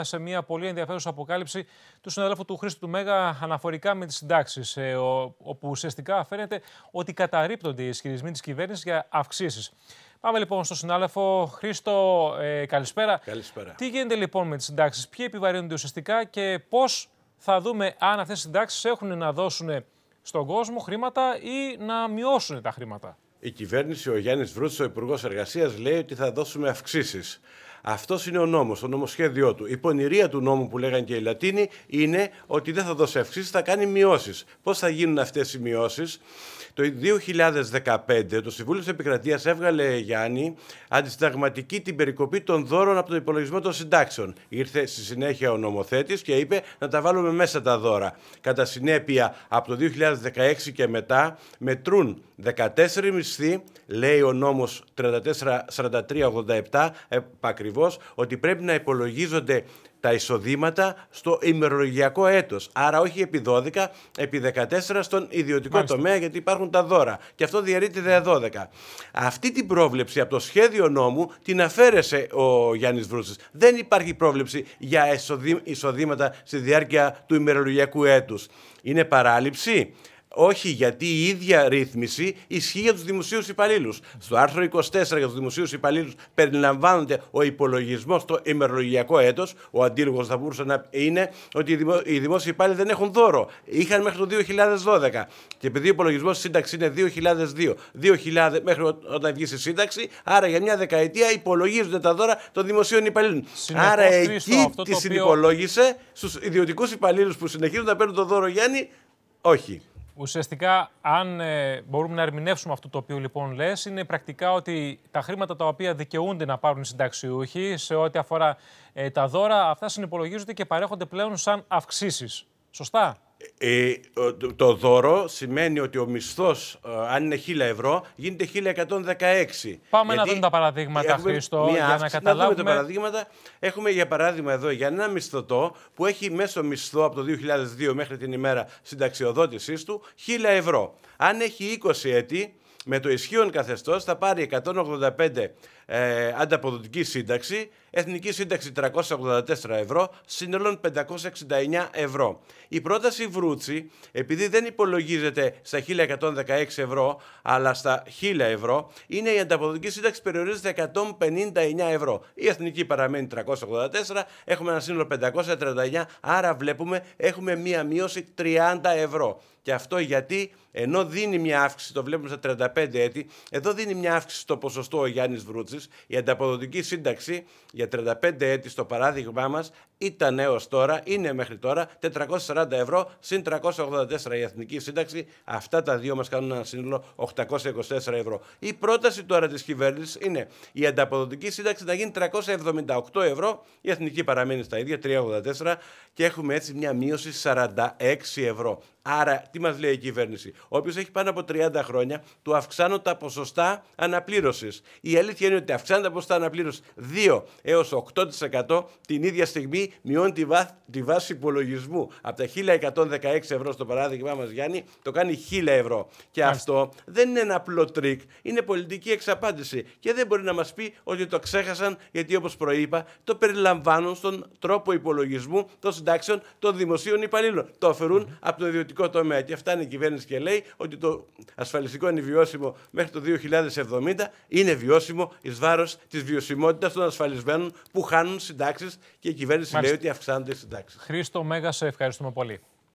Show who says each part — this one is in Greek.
Speaker 1: σε μια πολύ ενδιαφέρουσα αποκάλυψη του συναδέλφου του Χρήστου του Μέγα αναφορικά με τις συντάξεις, ε, όπου ουσιαστικά φαίνεται ότι καταρρύπτονται οι ισχυρισμοί της κυβέρνησης για αυξήσεις. Πάμε λοιπόν στον συνάδελφο Χρήστο, ε, καλησπέρα. Καλησπέρα. Τι γίνεται λοιπόν με τις συντάξεις, ποιοι επιβαρύνονται ουσιαστικά και πώς θα δούμε αν αυτές οι συντάξεις έχουν να δώσουν στον κόσμο χρήματα ή να μειώσουν τα χρήματα.
Speaker 2: Η κυβέρνηση, ο Γιάννης Βρούτσο, ο Υπουργός Εργασίας, λέει ότι θα δώσουμε αυξήσεις. Αυτός είναι ο νόμος, το νομοσχέδιό του. Η πονηρία του νόμου που λέγανε και οι Λατίνοι είναι ότι δεν θα δώσει αυξήσεις, θα κάνει μειώσεις. Πώς θα γίνουν αυτές οι μειώσεις. Το 2015 το Συμβούλιο της Επικρατείας έβγαλε, Γιάννη, αντισυνταγματική την περικοπή των δώρων από τον υπολογισμό των συντάξεων. Ήρθε στη συνέχεια ο νομοθέτης και είπε να τα βάλουμε μέσα τα δώρα. Κατά συνέπεια, από το 2016 και μετά μετρούν 14 μισθοί, λέει ο νόμος 34 43 ότι πρέπει να υπολογίζονται τα εισοδήματα στο ημερολογιακό έτος. Άρα όχι επί 12, επί 14 στον ιδιωτικό τομέα γιατί υπάρχουν τα δώρα. Και αυτό διαιρείται τη 12. Αυτή την πρόβλεψη από το σχέδιο νόμου την αφαίρεσε ο Γιάννης Βρούσης. Δεν υπάρχει πρόβλεψη για εισοδήματα στη διάρκεια του ημερολογιακού έτους. Είναι παράληψη. Όχι, γιατί η ίδια ρύθμιση ισχύει για τους δημοσίους υπαλλήλους. Στο άρθρο 24 για τους δημοσίους υπαλλήλους περιλαμβάνονται ο υπολογισμός στο ημερολογιακό έτος. Ο αντίλογος θα μπορούσε να είναι ότι οι δημόσιοι υπάλληλοι δεν έχουν δώρο. Είχαν μέχρι το 2012. Και επειδή ο υπολογισμός τη σύνταξη είναι 2002, 2000 μέχρι όταν βγει η σύνταξη, άρα για μια δεκαετία υπολογίζονται τα δώρα των δημοσίων υπαλλήλων. Συνεχώς άρα εκεί τη συνυπολόγησε στους ιδιωτικούς υπαλλήλους που συνεχίζουν να παίρνουν το δώρο Γιάννη. Όχι.
Speaker 1: Ουσιαστικά, αν ε, μπορούμε να ερμηνεύσουμε αυτό το οποίο λοιπόν λες, είναι πρακτικά ότι τα χρήματα τα οποία δικαιούνται να πάρουν οι συνταξιούχοι σε ό,τι αφορά ε, τα δώρα, αυτά συνυπολογίζονται και παρέχονται πλέον σαν αυξήσεις. Σωστά.
Speaker 2: Ε, το δώρο σημαίνει ότι ο μισθός, ε, αν είναι 1000 ευρώ, γίνεται 1116. Πάμε να δούμε τα
Speaker 1: παραδείγματα, Χρήστο, για να καταλάβουμε. δούμε παραδείγματα.
Speaker 2: Έχουμε για παράδειγμα εδώ για ένα μισθωτό που έχει μέσο μισθό από το 2002 μέχρι την ημέρα συνταξιοδότησής του 1000 ευρώ. Αν έχει 20 έτη, με το ισχύον καθεστώς θα πάρει 185 ε, ανταποδοτική σύνταξη Εθνική σύνταξη 384 ευρώ, σύνολον 569 ευρώ. Η πρόταση Βρούτσι, επειδή δεν υπολογίζεται στα 1116 ευρώ, αλλά στα 1000 ευρώ, είναι η ανταποδοτική σύνταξη περιορίζεται 159 ευρώ. Η εθνική παραμένει 384, έχουμε ένα σύνολο 539, άρα βλέπουμε έχουμε μία μείωση 30 ευρώ. Και αυτό γιατί ενώ δίνει μια αύξηση, το βλέπουμε στα 35 έτη, εδώ δίνει μια αύξηση στο ποσοστό ο Γιάννης Βρούτσης, η ανταποδοτική σύνταξη για για 35 έτη στο παράδειγμά μας ήταν έω τώρα, είναι μέχρι τώρα 440 ευρώ συν 384 η εθνική σύνταξη. Αυτά τα δύο μας κάνουν ένα σύνολο 824 ευρώ. Η πρόταση τώρα της κυβέρνησης είναι η ανταποδοτική σύνταξη να γίνει 378 ευρώ, η εθνική παραμένει στα ίδια 384 και έχουμε έτσι μια μείωση 46 ευρώ. Άρα, τι μας λέει η κυβέρνηση. Όποιο έχει πάνω από 30 χρόνια, του αυξάνουν τα ποσοστά αναπλήρωσης. Η αλήθεια είναι ότι αυξάνουν τα ποσοστά αναπλήρωσης 2 έω έως 8% την ίδια στιγμή μειώνει τη, βά- τη βάση υπολογισμού. Από τα 1.116 ευρώ στο παράδειγμα μας Γιάννη το κάνει 1.000 ευρώ. Και αυτό δεν είναι ένα απλό τρίκ, είναι πολιτική εξαπάντηση και δεν μπορεί να μας πει ότι το ξέχασαν γιατί όπως προείπα το περιλαμβάνουν στον τρόπο υπολογισμού των συντάξεων των δημοσίων υπαλλήλων. Το αφαιρουν από το ιδιωτικό τομέα και φτάνει η κυβέρνηση και λέει ότι το ασφαλιστικό είναι βιώσιμο μέχρι το 2070 είναι βιώσιμο εις βάρος της βιωσιμότητας των ασφαλισμένων που χάνουν συντάξεις και η κυβέρνηση Μάλιστα. λέει ότι αυξάνονται οι συντάξεις.
Speaker 1: Χρήστο Μέγα, σε ευχαριστούμε πολύ.